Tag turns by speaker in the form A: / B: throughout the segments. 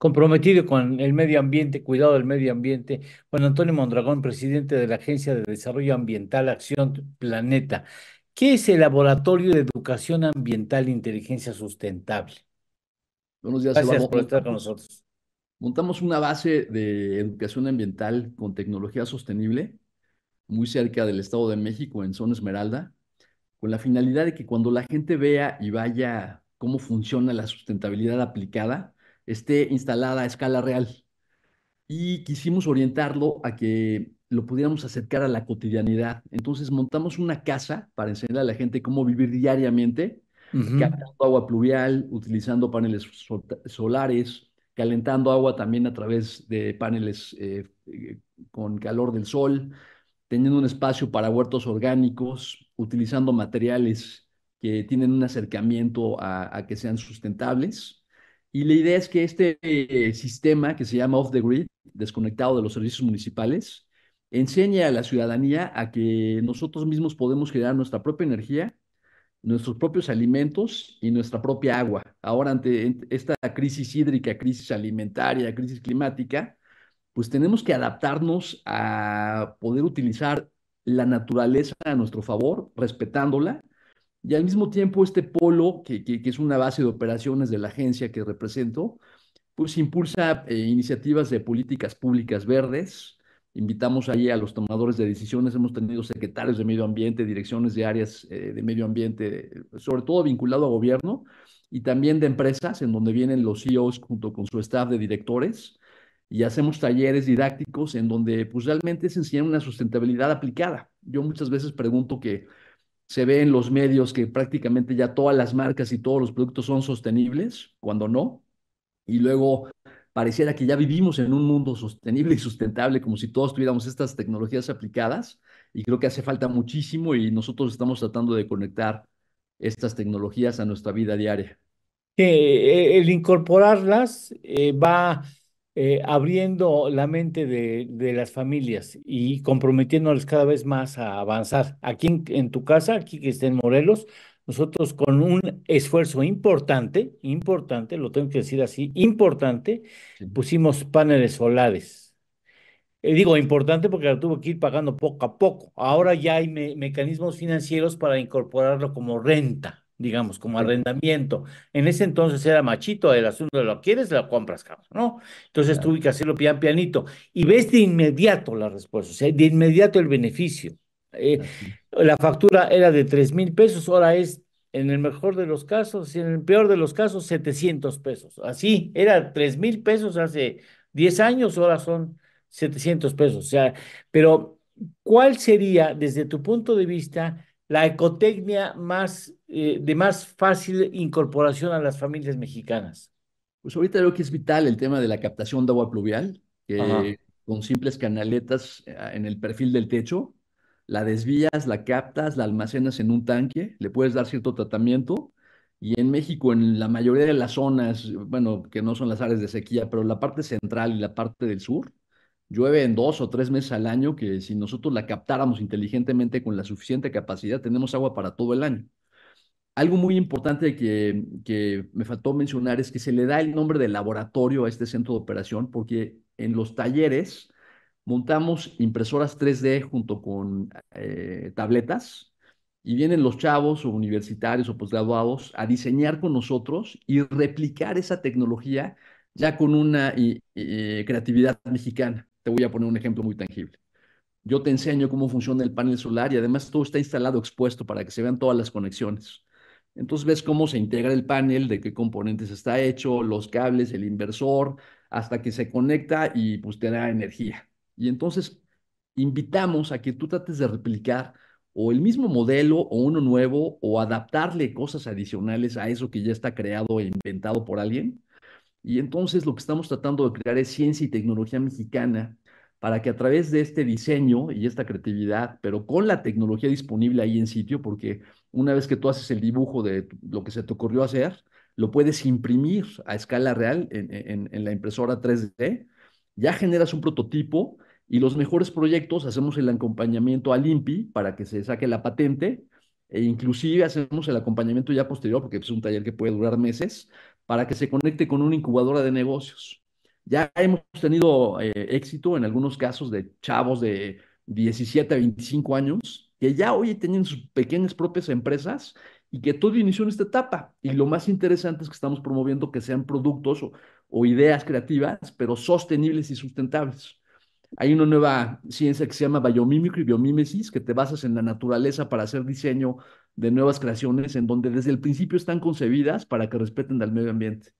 A: comprometido con el medio ambiente, cuidado del medio ambiente. Juan Antonio Mondragón, presidente de la Agencia de Desarrollo Ambiental Acción Planeta. ¿Qué es el Laboratorio de Educación Ambiental e Inteligencia Sustentable? Buenos días, Gracias por estar con nosotros.
B: Montamos una base de educación ambiental con tecnología sostenible, muy cerca del Estado de México, en Zona Esmeralda, con la finalidad de que cuando la gente vea y vaya cómo funciona la sustentabilidad aplicada, esté instalada a escala real. Y quisimos orientarlo a que lo pudiéramos acercar a la cotidianidad. Entonces montamos una casa para enseñar a la gente cómo vivir diariamente, captando agua pluvial, utilizando paneles solares, calentando agua también a través de paneles eh, eh, con calor del sol, teniendo un espacio para huertos orgánicos, utilizando materiales que tienen un acercamiento a que sean sustentables y la idea es que este eh, sistema que se llama Off the Grid, desconectado de los servicios municipales, enseña a la ciudadanía a que nosotros mismos podemos generar nuestra propia energía, nuestros propios alimentos y nuestra propia agua. Ahora, ante esta crisis hídrica, crisis alimentaria, crisis climática, pues tenemos que adaptarnos a poder utilizar la naturaleza a nuestro favor, respetándola y al mismo tiempo este polo, que, es una base de operaciones de la agencia que represento, pues impulsa eh, iniciativas de políticas públicas verdes. Invitamos ahí a los tomadores de decisiones, hemos tenido secretarios de medio ambiente, direcciones de áreas eh, de medio ambiente, sobre todo vinculado a gobierno y también de empresas, en donde vienen los CEOs junto con su staff de directores y hacemos talleres didácticos en donde pues realmente se enseña una sustentabilidad aplicada. Yo muchas veces pregunto que se ve en los medios que prácticamente ya todas las marcas y todos los productos son sostenibles, cuando no. Y luego pareciera que ya vivimos en un mundo sostenible y sustentable, como si todos tuviéramos estas tecnologías aplicadas. Y creo que hace falta muchísimo y nosotros estamos tratando de conectar
A: estas tecnologías a nuestra vida diaria. Eh, el incorporarlas eh, va eh, abriendo la mente de, las familias y comprometiéndoles cada vez más a avanzar. Aquí en, tu casa, aquí que esté en Morelos, nosotros con un esfuerzo importante, importante, lo tengo que decir así, importante, pusimos paneles solares. Eh, digo importante porque lo tuvo que ir pagando poco a poco. Ahora ya hay mecanismos financieros para incorporarlo como renta digamos, como arrendamiento. En ese entonces era machito el asunto de lo quieres, lo compras, ¿no? Entonces tuve que hacerlo pian pianito y ves de inmediato la respuesta, o ¿eh? sea, de inmediato el beneficio. Eh, la factura era de 3 mil pesos, ahora es, en el mejor de los casos, en el peor de los casos, 700 pesos. Así, era 3 mil pesos hace 10 años, ahora son 700 pesos. O sea, pero, ¿cuál sería, desde tu punto de vista, la ecotecnia más, eh, de más fácil incorporación a las familias mexicanas? Pues ahorita creo que es
B: vital el tema de la captación de agua pluvial, con simples canaletas eh, en el perfil del techo, la desvías, la captas, la almacenas en un tanque, le puedes dar cierto tratamiento. Y en México, en la mayoría de las zonas, bueno, que no son las áreas de sequía, pero la parte central y la parte del sur, llueve en dos o tres meses al año, que si nosotros la captáramos inteligentemente con la suficiente capacidad, tenemos agua para todo el año. Algo muy importante que, que me faltó mencionar es que se le da el nombre de laboratorio a este centro de operación porque en los talleres montamos impresoras 3D junto con eh, tabletas y vienen los chavos o universitarios o posgraduados a diseñar con nosotros y replicar esa tecnología ya con una eh, creatividad mexicana. Te voy a poner un ejemplo muy tangible. Yo te enseño cómo funciona el panel solar y además todo está instalado expuesto para que se vean todas las conexiones. Entonces ves cómo se integra el panel, de qué componentes está hecho, los cables, el inversor, hasta que se conecta y pues te da energía. Y entonces invitamos a que tú trates de replicar o el mismo modelo o uno nuevo o adaptarle cosas adicionales a eso que ya está creado e inventado por alguien y entonces lo que estamos tratando de crear es ciencia y tecnología mexicana para que a través de este diseño y esta creatividad, pero con la tecnología disponible ahí en sitio, porque una vez que tú haces el dibujo de lo que se te ocurrió hacer, lo puedes imprimir a escala real en, la impresora 3D, ya generas un prototipo y los mejores proyectos hacemos el acompañamiento al INPI para que se saque la patente e inclusive hacemos el acompañamiento ya posterior, porque es un taller que puede durar meses, para que se conecte con una incubadora de negocios. Ya hemos tenido eh, éxito en algunos casos de chavos de 17 a 25 años que ya hoy tienen sus pequeñas propias empresas y que todo inició en esta etapa. Y lo más interesante es que estamos promoviendo que sean productos o, ideas creativas, pero sostenibles y sustentables. Hay una nueva ciencia que se llama biomímico y biomímesis, que te basas en la naturaleza para hacer diseño de nuevas creaciones en donde desde el principio están concebidas para que respeten al medio ambiente.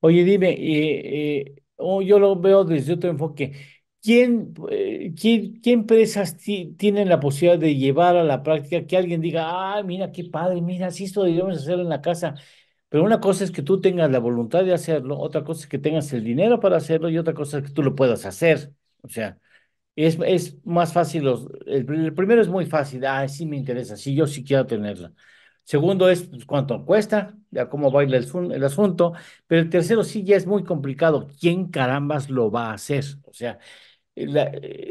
B: Oye, dime,
A: eh, eh, oh, yo lo veo desde otro enfoque. ¿Quién, eh, qué empresas tienen la posibilidad de llevar a la práctica que alguien diga, ah, mira qué padre, mira, si esto debemos hacerlo en la casa? Pero una cosa es que tú tengas la voluntad de hacerlo, otra cosa es que tengas el dinero para hacerlo y otra cosa es que tú lo puedas hacer. O sea, es, es más fácil, los, el, primero es muy fácil, ah, sí me interesa, sí, yo sí quiero tenerla. Segundo es pues, cuánto cuesta, ya cómo baila el, asunto, pero el tercero sí ya es muy complicado, ¿quién carambas lo va a hacer? O sea, eh,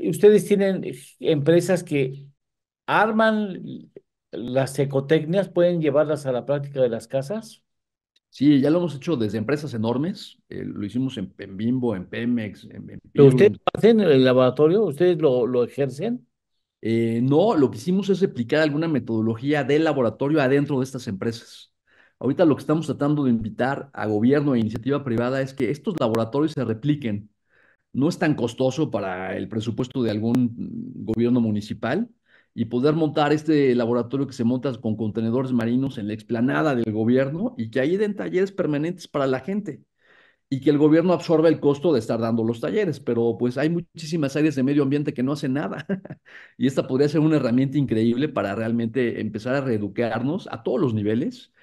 A: eh, ustedes tienen empresas que arman las ecotecnias, pueden llevarlas a la práctica de las casas. Sí, ya lo hemos hecho desde empresas enormes, eh,
B: lo hicimos en, Bimbo, en Pemex. ustedes lo hacen el laboratorio? ¿Ustedes lo, ejercen? Eh, no, lo que hicimos es aplicar alguna metodología de laboratorio adentro de estas empresas. Ahorita lo que estamos tratando de invitar a gobierno e iniciativa privada es que estos laboratorios se repliquen. No es tan costoso para el presupuesto de algún gobierno municipal, y poder montar este laboratorio que se monta con contenedores marinos en la explanada del gobierno y que ahí den talleres permanentes para la gente y que el gobierno absorba el costo de estar dando los talleres, pero pues hay muchísimas áreas de medio ambiente que no hacen nada y esta podría ser una herramienta increíble para realmente empezar a reeducarnos a todos
A: los niveles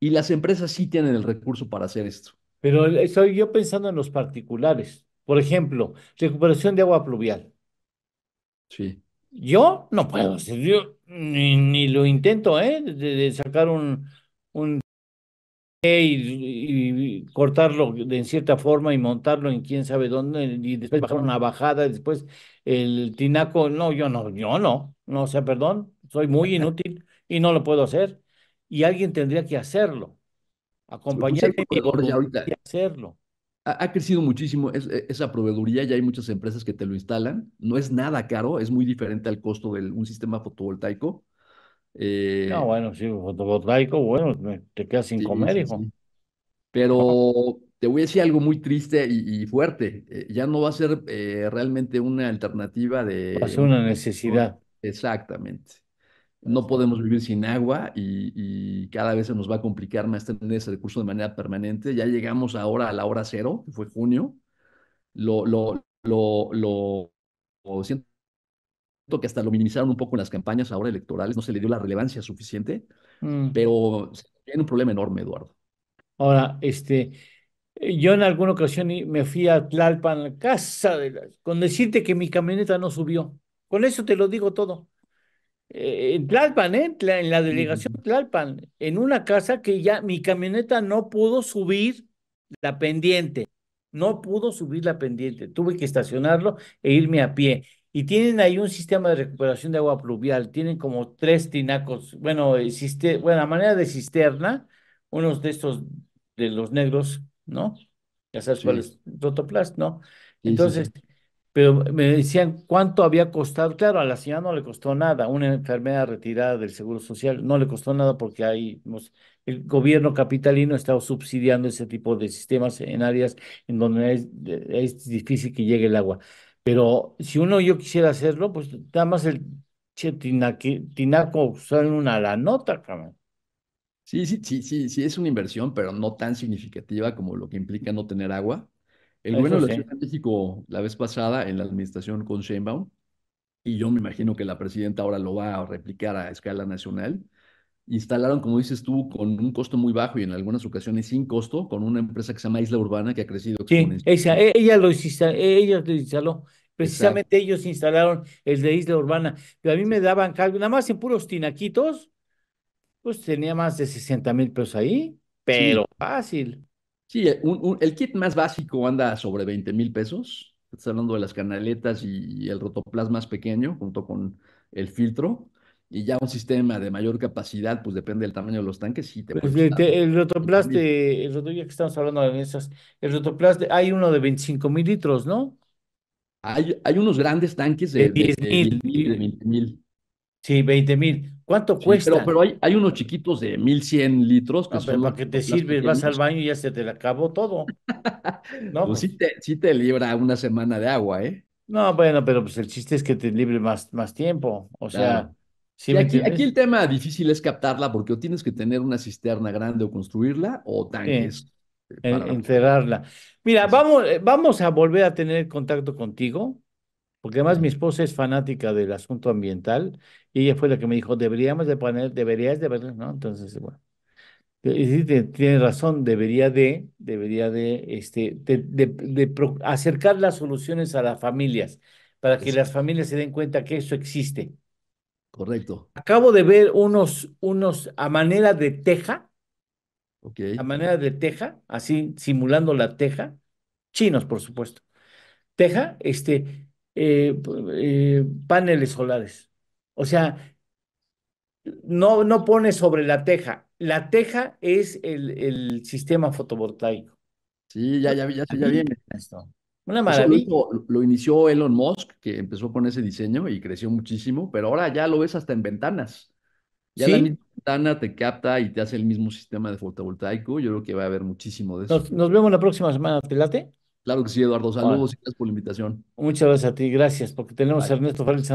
A: y las empresas sí tienen el recurso para hacer esto. Pero estoy yo pensando en los particulares. Por ejemplo, recuperación de agua pluvial. Sí. Yo no puedo, yo ni, lo intento, ¿eh? De, sacar un, un y, cortarlo de cierta forma y montarlo en quién sabe dónde y después bajar una bajada, después el tinaco, no, yo no, yo no, no, o sea, perdón, soy muy inútil y no lo puedo hacer y alguien tendría que hacerlo, pues, pues, acompañarme y hacerlo
B: ha, crecido muchísimo e, esa proveeduría, ya hay muchas empresas que te lo instalan, no es nada caro, es muy diferente al costo de un sistema fotovoltaico. Eh, no, bueno, sí, fotovoltaico, bueno, te quedas sin comer, hijo. Pero te voy a decir algo muy triste y, fuerte, eh, ya no va a ser eh, realmente una alternativa de... Va a ser una necesidad. Exactamente no podemos vivir sin agua y, cada vez se nos va a complicar más tener ese recurso de manera permanente. Ya llegamos ahora a la hora cero, que fue junio. Lo, lo, lo, lo siento que hasta lo minimizaron un poco en las campañas ahora electorales, no se le dio la relevancia suficiente, mm. pero tiene un problema enorme, Eduardo.
A: Ahora, este, yo en alguna ocasión me fui a Tlalpan, casa de con decirte que mi camioneta no subió. Con eso te lo digo todo. Eh, en Tlalpan, ¿eh? en la delegación Tlalpan, en una casa que ya mi camioneta no pudo subir la pendiente, no pudo subir la pendiente, tuve que estacionarlo e irme a pie. Y tienen ahí un sistema de recuperación de agua pluvial, tienen como tres tinacos, bueno, eh, bueno, a manera de cisterna, unos de estos de los negros, ¿no? ¿no? Entonces, pero me decían cuánto había costado. Claro, a la ciudad no le costó nada, una enfermera retirada del Seguro Social no le costó nada porque ahí pues, el gobierno capitalino está subsidiando ese tipo de sistemas en áreas en donde es, difícil que llegue el agua. Pero si uno yo quisiera hacerlo, pues nada más el tinaco sale una la nota, cabrón.
B: Sí, sí, sí, sí, sí, es una inversión, pero no tan significativa como lo que implica no tener agua.
A: El gobierno de la Ciudad de
B: México la vez pasada en la administración con Sheinbaum, y yo me imagino que la presidenta ahora lo va a replicar a escala nacional, instalaron, como dices tú, con un costo muy bajo y en algunas ocasiones sin costo, con una empresa que se llama Isla Urbana que ha crecido.
A: Sí, e-, ella, lo instaló, lo instaló. Precisamente ellos instalaron el de Isla Urbana. pero a mí me daban cálculo, nada más en puros tinaquitos, pues tenía más de 60 mil pesos ahí, pero fácil. Sí, el kit más
B: básico anda sobre 20 mil pesos. Estás hablando de las canaletas y el rotoplas más pequeño, junto con el filtro. Y ya un sistema de mayor capacidad, pues depende del tamaño de
A: los tanques, sí te, pues el rotoplast el ya que estamos hablando de esas, el rotoplast, de, hay uno de 25 mil litros, ¿no? Hay, hay unos grandes tanques de, de 10 mil. De 20 mil. Sí, 20 mil. ¿Cuánto cuesta? Pero, pero hay, hay, unos chiquitos de
B: 1100 litros que que te sirve, vas al baño
A: y ya se te acabó todo. ¿No? Pues
B: pues sí, te, libra una semana de agua, ¿eh? No, bueno, pero pues el chiste es que te libre más, más tiempo. O sea.
A: Sí, aquí, el
B: tema difícil es captarla porque o tienes que tener
A: una cisterna grande o construirla o tanques. Eh, para... Enterrarla. Mira, vamos, eh, vamos a volver a tener contacto contigo porque además mi esposa es fanática del asunto ambiental y ella fue la que me dijo, deberíamos de poner, deberías de poner, ¿no? Entonces, bueno. Y sí, tiene razón, debería de, debería de, este, acercar las soluciones a las familias, para que las familias se den cuenta que eso existe. Correcto. Acabo de ver unos, unos a manera de teja, a manera de teja, así simulando la teja, chinos, por supuesto. Teja, este, eh, eh, paneles solares. O sea, no, no pone sobre la teja. La teja es el, sistema fotovoltaico. Sí, ya, ya, ya, ya viene esto. Una pues maravilla.
B: Lo, inició Elon Musk, que empezó con ese diseño y creció muchísimo, pero ahora ya lo ves hasta en ventanas. Ya la misma ventana te capta y te hace el mismo sistema de fotovoltaico. Yo creo que va a haber muchísimo de eso. Nos,
A: nos vemos la próxima semana, ¿te late?
B: Claro que sí, Eduardo. Saludos y gracias por la invitación.
A: Muchas gracias a ti, gracias, porque tenemos a Ernesto Félix